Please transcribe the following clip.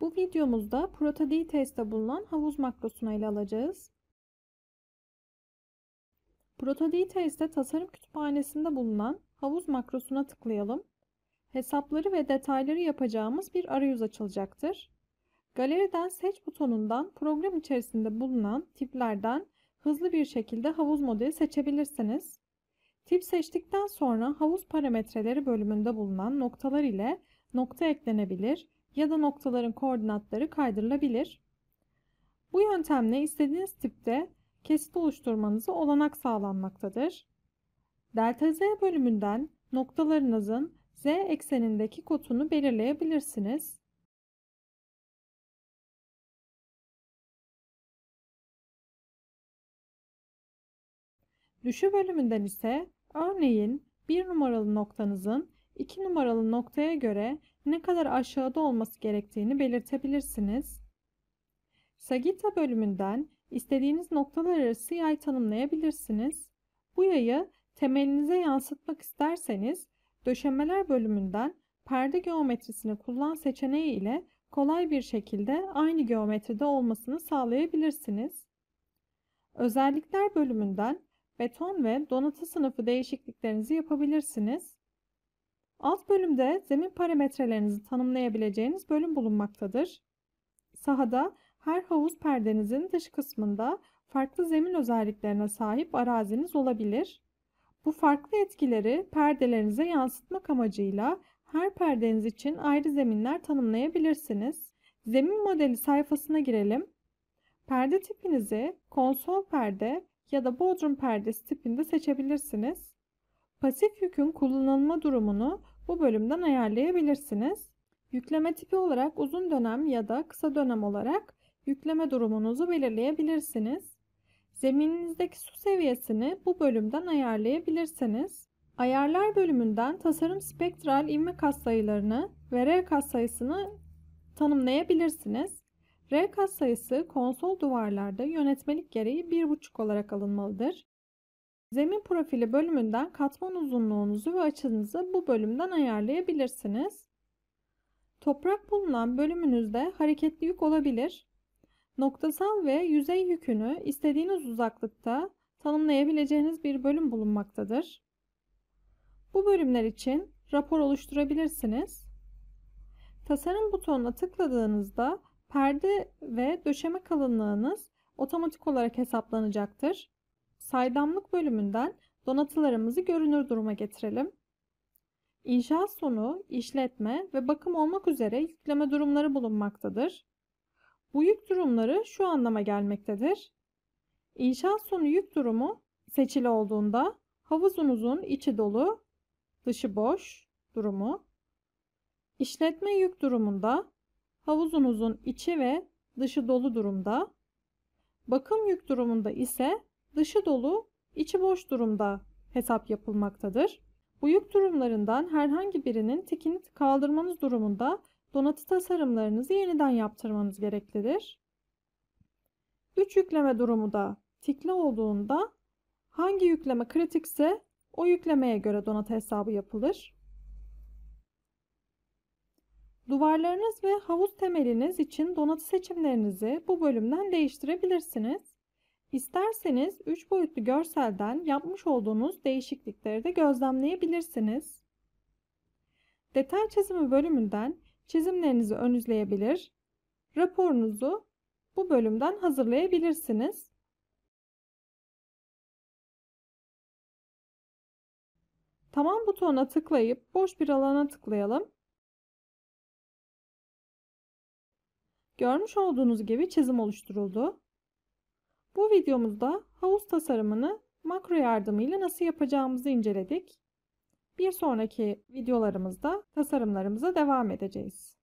Bu videomuzda Protodietes'te bulunan havuz makrosunu ele alacağız. Protodietes'te tasarım kütüphanesinde bulunan havuz makrosuna tıklayalım. Hesapları ve detayları yapacağımız bir arayüz açılacaktır. Galeriden seç butonundan program içerisinde bulunan tiplerden hızlı bir şekilde havuz modeli seçebilirsiniz. Tip seçtikten sonra havuz parametreleri bölümünde bulunan noktalar ile nokta eklenebilir ya da noktaların koordinatları kaydırılabilir. Bu yöntemle istediğiniz tipte kesit oluşturmanıza olanak sağlanmaktadır. Delta z bölümünden noktalarınızın z eksenindeki kotunu belirleyebilirsiniz. Düşü bölümünden ise örneğin bir numaralı noktanızın 2 numaralı noktaya göre ne kadar aşağıda olması gerektiğini belirtebilirsiniz. Sagitta bölümünden istediğiniz noktalar arası yay tanımlayabilirsiniz. Bu yayı temelinize yansıtmak isterseniz döşemeler bölümünden perde geometrisini kullan seçeneği ile kolay bir şekilde aynı geometride olmasını sağlayabilirsiniz. Özellikler bölümünden beton ve donatı sınıfı değişikliklerinizi yapabilirsiniz. Alt bölümde zemin parametrelerinizi tanımlayabileceğiniz bölüm bulunmaktadır. Sahada her havuz perdenizin dış kısmında farklı zemin özelliklerine sahip araziniz olabilir. Bu farklı etkileri perdelerinize yansıtmak amacıyla her perdeniz için ayrı zeminler tanımlayabilirsiniz. Zemin modeli sayfasına girelim. Perde tipinizi konsol perde ya da bodrum perdesi tipinde seçebilirsiniz. Pasif yükün kullanılma durumunu bu bölümden ayarlayabilirsiniz. Yükleme tipi olarak uzun dönem ya da kısa dönem olarak yükleme durumunuzu belirleyebilirsiniz. Zemininizdeki su seviyesini bu bölümden ayarlayabilirsiniz. Ayarlar bölümünden tasarım spektral ivme katsayılarını ve R katsayısını tanımlayabilirsiniz. R katsayısı konsol duvarlarda yönetmelik gereği 1.5 olarak alınmalıdır. Zemin profili bölümünden katman uzunluğunuzu ve açınızı bu bölümden ayarlayabilirsiniz. Toprak bulunan bölümünüzde hareketli yük olabilir. Noktasal ve yüzey yükünü istediğiniz uzaklıkta tanımlayabileceğiniz bir bölüm bulunmaktadır. Bu bölümler için rapor oluşturabilirsiniz. Tasarım butonuna tıkladığınızda perde ve döşeme kalınlığınız otomatik olarak hesaplanacaktır saydamlık bölümünden donatılarımızı görünür duruma getirelim. İnşaat sonu, işletme ve bakım olmak üzere yükleme durumları bulunmaktadır. Bu yük durumları şu anlama gelmektedir. İnşaat sonu yük durumu seçili olduğunda havuzunuzun içi dolu, dışı boş durumu. İşletme yük durumunda havuzunuzun içi ve dışı dolu durumda. Bakım yük durumunda ise dışı dolu, içi boş durumda hesap yapılmaktadır. Bu yük durumlarından herhangi birinin tekini kaldırmanız durumunda donatı tasarımlarınızı yeniden yaptırmanız gereklidir. 3 yükleme durumu da tikli olduğunda hangi yükleme kritikse o yüklemeye göre donatı hesabı yapılır. Duvarlarınız ve havuz temeliniz için donatı seçimlerinizi bu bölümden değiştirebilirsiniz. İsterseniz 3 boyutlu görselden yapmış olduğunuz değişiklikleri de gözlemleyebilirsiniz. Detay çizimi bölümünden çizimlerinizi önüzleyebilir, raporunuzu bu bölümden hazırlayabilirsiniz. Tamam butonuna tıklayıp boş bir alana tıklayalım. Görmüş olduğunuz gibi çizim oluşturuldu. Bu videomuzda havuz tasarımını makro yardımıyla nasıl yapacağımızı inceledik. Bir sonraki videolarımızda tasarımlarımıza devam edeceğiz.